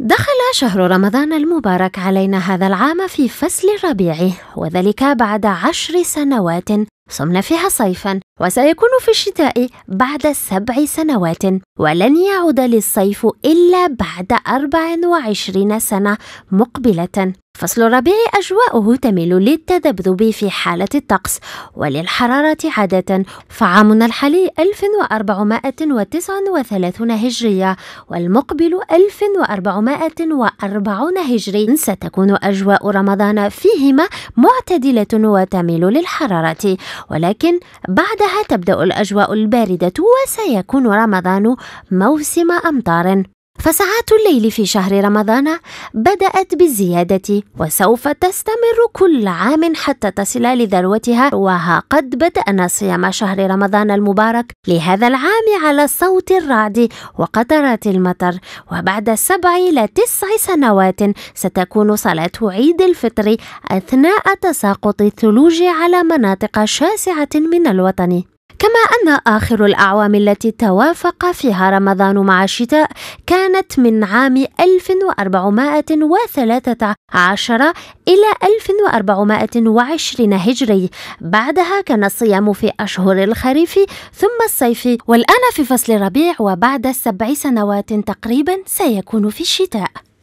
دخل شهر رمضان المبارك علينا هذا العام في فصل الربيع وذلك بعد عشر سنوات صمنا فيها صيفا وسيكون في الشتاء بعد سبع سنوات ولن يعود للصيف إلا بعد 24 سنة مقبلة فصل الربيع أجواؤه تميل للتذبذب في حالة الطقس وللحرارة عادة فعامنا الحالي 1439 هجرية والمقبل 1440 هجري ستكون أجواء رمضان فيهما معتدلة وتميل للحرارة ولكن بعدها تبدأ الأجواء الباردة وسيكون رمضان موسم أمطار فساعات الليل في شهر رمضان بدأت بالزيادة وسوف تستمر كل عام حتى تصل لذروتها وها قد بدأنا صيام شهر رمضان المبارك لهذا العام على صوت الرعد وقطرات المطر وبعد سبع إلى تسع سنوات ستكون صلاة عيد الفطر أثناء تساقط الثلوج على مناطق شاسعة من الوطن كما أن آخر الأعوام التي توافق فيها رمضان مع الشتاء كانت من عام 1413 إلى 1420 هجري بعدها كان الصيام في أشهر الخريف ثم الصيف والآن في فصل الربيع وبعد سبع سنوات تقريبا سيكون في الشتاء